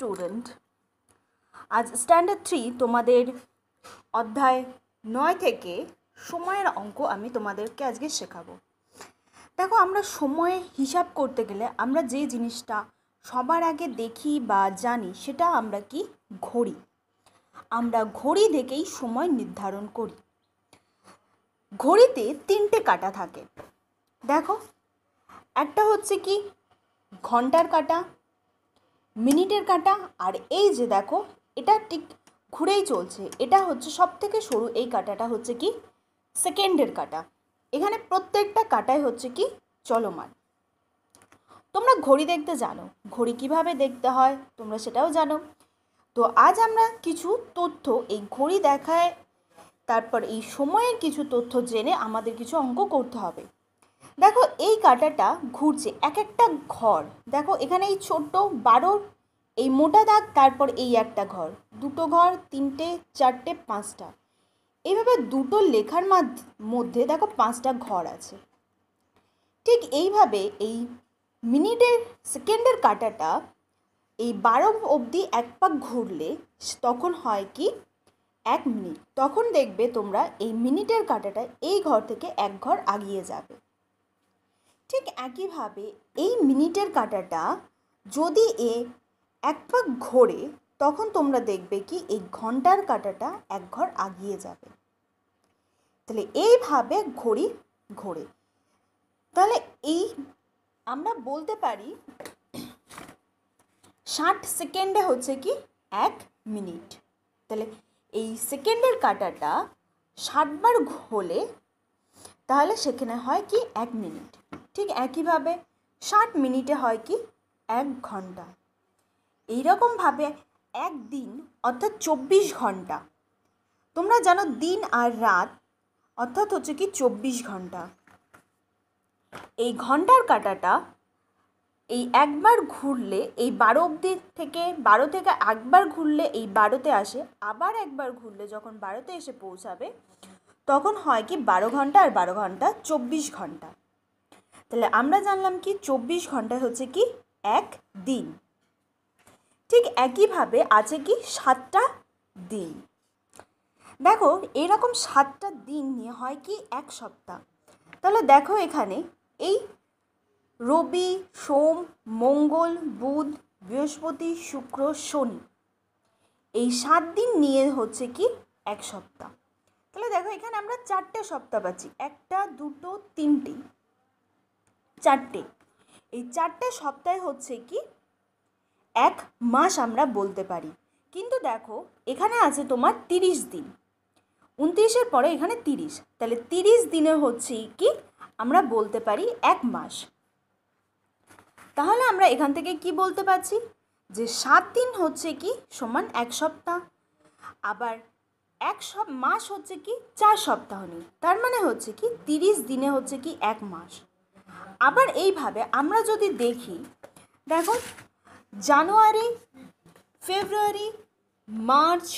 student আজ standard three তোমাদের অধ্যায় নয় থেকে সময়ের অঙ্ক আমি তোমাদেরকে আজকে শেখাবো দেখো আমরা সময়ে হিসাব করতে গেলে আমরা যে জিনিসটা সবার আগে দেখি বা জানি সেটা আমরা কি ঘড়ি আমরা ঘড়ি দেখেই সময় নির্ধারণ করি ঘড়িতে তিনটে কাটা থাকে দেখো একটা হচ্ছে কি ঘন্টার কাটা মিনিটের কাঁটা আর এই যে দেখো এটা ঠিক ঘুরেই চলছে এটা হচ্ছে সব থেকে সরু এই কাঁটাটা হচ্ছে কি সেকেন্ডের কাঁটা এখানে প্রত্যেকটা কাঁটাই হচ্ছে কি চলমান তোমরা ঘড়ি দেখতে জানো ঘড়ি কিভাবে দেখতে হয় তোমরা সেটাও জানো তো আজ আমরা কিছু তথ্য এই ঘড়ি দেখায় তারপর এই সময়ের কিছু তথ্য জেনে আমাদের কিছু অঙ্ক করতে হবে দেখো এই কাঁটাটা ঘুরছে এক একটা ঘর দেখো এখানে এই ছোট্ট বারো এই মোটা দাগ তারপর এই একটা ঘর দুটো ঘর তিনটে চারটে পাঁচটা এইভাবে দুটো লেখার মধ্যে দেখো পাঁচটা ঘর আছে ঠিক এইভাবে এই মিনিটের সেকেন্ডের কাঁটাটা এই বারো অবধি এক পাক ঘুরলে তখন হয় কি এক মিনিট তখন দেখবে তোমরা এই মিনিটের কাঁটাটা এই ঘর থেকে এক ঘর আগিয়ে যাবে ঠিক একইভাবে এই মিনিটের কাঁটাটা যদি এ এক পাক ঘোরে তখন তোমরা দেখবে কি এই ঘন্টার কাঁটাটা এক ঘর আগিয়ে যাবে তাহলে এইভাবে ঘড়ি ঘোরে তাহলে এই আমরা বলতে পারি ষাট সেকেন্ডে হচ্ছে কি এক মিনিট তাহলে এই সেকেন্ডের কাঁটাটা ষাটবার হলে তাহলে সেখানে হয় কি এক মিনিট ঠিক একইভাবে ষাট মিনিটে হয় কি এক ঘন্টা এইরকমভাবে একদিন অর্থাৎ চব্বিশ ঘন্টা তোমরা জানো দিন আর রাত অর্থাৎ হচ্ছে কি চব্বিশ ঘন্টা এই ঘন্টার কাটাটা এই একবার ঘুরলে এই বারো অবধি থেকে বারো থেকে একবার ঘুরলে এই বারোতে আসে আবার একবার ঘুরলে যখন বারোতে এসে পৌঁছাবে তখন হয় কি বারো ঘন্টা আর বারো ঘন্টা চব্বিশ ঘন্টা তাহলে আমরা জানলাম কি চব্বিশ ঘন্টা হচ্ছে কি এক দিন ঠিক একইভাবে আছে কি সাতটা দিন দেখো এরকম সাতটা দিন নিয়ে হয় কি এক সপ্তাহ তাহলে দেখো এখানে এই রবি সোম মঙ্গল বুধ বৃহস্পতি শুক্র শনি এই সাত দিন নিয়ে হচ্ছে কি এক সপ্তাহ তাহলে দেখো এখানে আমরা চারটে সপ্তাহ পাচ্ছি একটা দুটো তিনটে চারটে এই চারটে সপ্তাহে হচ্ছে কি এক মাস আমরা বলতে পারি কিন্তু দেখো এখানে আছে তোমার তিরিশ দিন উনত্রিশের পরে এখানে তিরিশ তাহলে তিরিশ দিনে হচ্ছে কি আমরা বলতে পারি এক মাস তাহলে আমরা এখান থেকে কি বলতে পারছি যে সাত দিন হচ্ছে কি সমান এক সপ্তাহ আবার এক সপ মাস হচ্ছে কি চার সপ্তাহ নেই তার মানে হচ্ছে কি তিরিশ দিনে হচ্ছে কি এক মাস আবার এইভাবে আমরা যদি দেখি দেখো January February March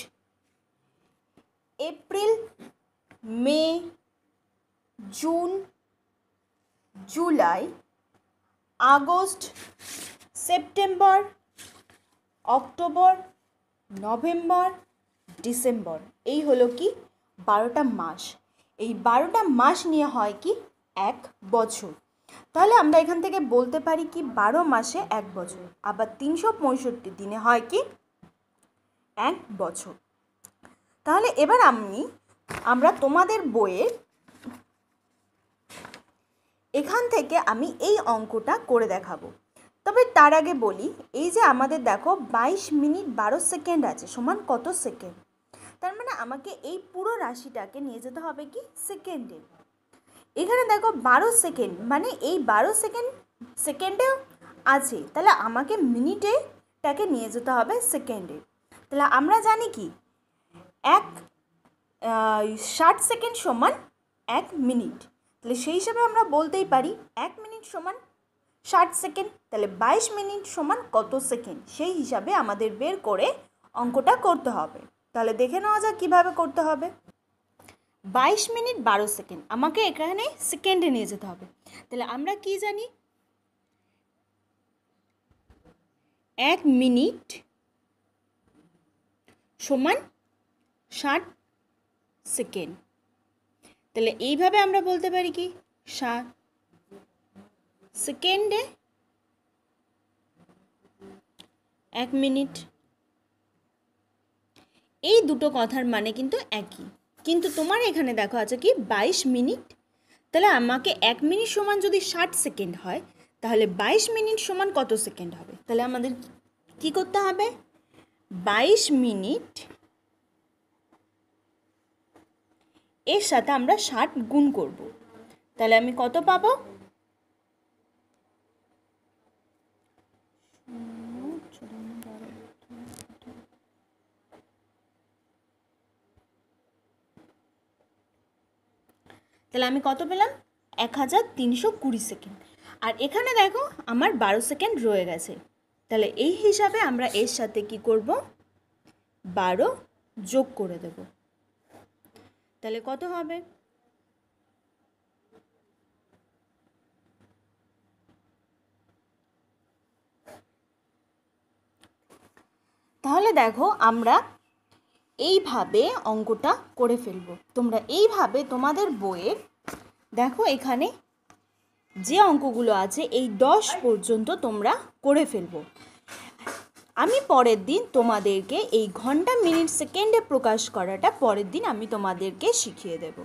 April May June July August September October November December এই হলো কি বারোটা মাস এই বারোটা মাস নিয়ে হয় কি এক বছর তাহলে আমরা এখান থেকে বলতে পারি কি বারো মাসে এক বছর আবার তিনশো পঁয়ষট্টি দিনে হয় কি এক বছর তাহলে এবার আমি আমরা তোমাদের বইয়ের এখান থেকে আমি এই অঙ্কটা করে দেখাবো তবে তার আগে বলি এই যে আমাদের দেখো বাইশ মিনিট বারো সেকেন্ড আছে সমান কত সেকেন্ড তার মানে আমাকে এই পুরো রাশিটাকে নিয়ে যেতে হবে কি সেকেন্ডে এখানে দেখো বারো সেকেন্ড মানে এই বারো সেকেন্ড সেকেন্ডে আছে তাহলে আমাকে মিনিটে নিয়ে যেতে হবে সেকেন্ডে তাহলে আমরা জানি কি এক ষাট সেকেন্ড সমান এক মিনিট তাহলে সেই হিসাবে আমরা বলতেই পারি এক মিনিট সমান ষাট সেকেন্ড তাহলে বাইশ মিনিট সমান কত সেকেন্ড সেই হিসাবে আমাদের বের করে অঙ্কটা করতে হবে তাহলে দেখে নেওয়া যাক কীভাবে করতে হবে বাইশ মিনিট বারো সেকেন্ড আমাকে এখানে সেকেন্ডে নিয়ে যেতে হবে তাহলে আমরা কি জানি এক মিনিট সমান ষাট সেকেন্ড তাহলে এইভাবে আমরা বলতে পারি কি ষাট সেকেন্ডে এক মিনিট এই দুটো কথার মানে কিন্তু একই কিন্তু তোমার এখানে দেখো আছে কি বাইশ মিনিট তাহলে আমাকে এক মিনিট সমান যদি ষাট সেকেন্ড হয় তাহলে বাইশ মিনিট সমান কত সেকেন্ড হবে তাহলে আমাদের কি করতে হবে বাইশ মিনিট এর সাথে আমরা ষাট গুণ করব তাহলে আমি কত পাবো তাহলে আমি কত পেলাম এক হাজার তিনশো কুড়ি সেকেন্ড আর এখানে দেখো আমার বারো সেকেন্ড রয়ে গেছে তাহলে এই হিসাবে আমরা এর সাথে কি করব বারো যোগ করে দেব তাহলে কত হবে তাহলে দেখো আমরা এইভাবে অঙ্কটা করে ফেলবো তোমরা এইভাবে তোমাদের বইয়ে দেখো এখানে যে অঙ্কগুলো আছে এই দশ পর্যন্ত তোমরা করে ফেলবো আমি পরের দিন তোমাদেরকে এই ঘন্টা মিনিট সেকেন্ডে প্রকাশ করাটা পরের দিন আমি তোমাদেরকে শিখিয়ে দেবো